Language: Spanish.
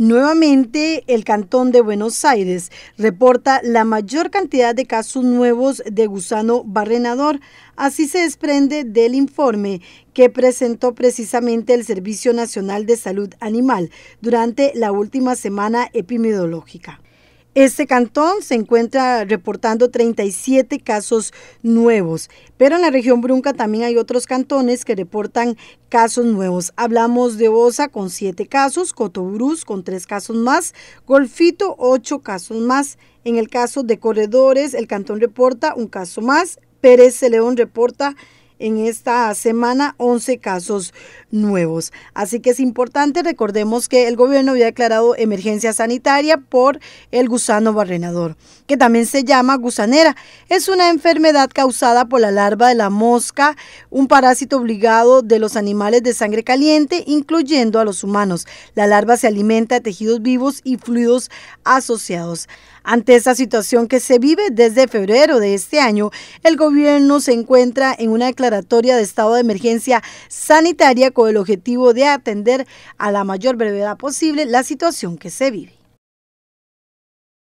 Nuevamente, el Cantón de Buenos Aires reporta la mayor cantidad de casos nuevos de gusano barrenador. Así se desprende del informe que presentó precisamente el Servicio Nacional de Salud Animal durante la última semana epidemiológica. Este cantón se encuentra reportando 37 casos nuevos, pero en la región Brunca también hay otros cantones que reportan casos nuevos. Hablamos de Osa con 7 casos, Cotobruz con 3 casos más, Golfito 8 casos más. En el caso de Corredores, el cantón reporta un caso más, Pérez León reporta en esta semana 11 casos nuevos. Así que es importante, recordemos que el gobierno había declarado emergencia sanitaria por el gusano barrenador, que también se llama gusanera. Es una enfermedad causada por la larva de la mosca, un parásito obligado de los animales de sangre caliente, incluyendo a los humanos. La larva se alimenta de tejidos vivos y fluidos asociados. Ante esta situación que se vive desde febrero de este año, el gobierno se encuentra en una declaración de estado de emergencia sanitaria con el objetivo de atender a la mayor brevedad posible la situación que se vive.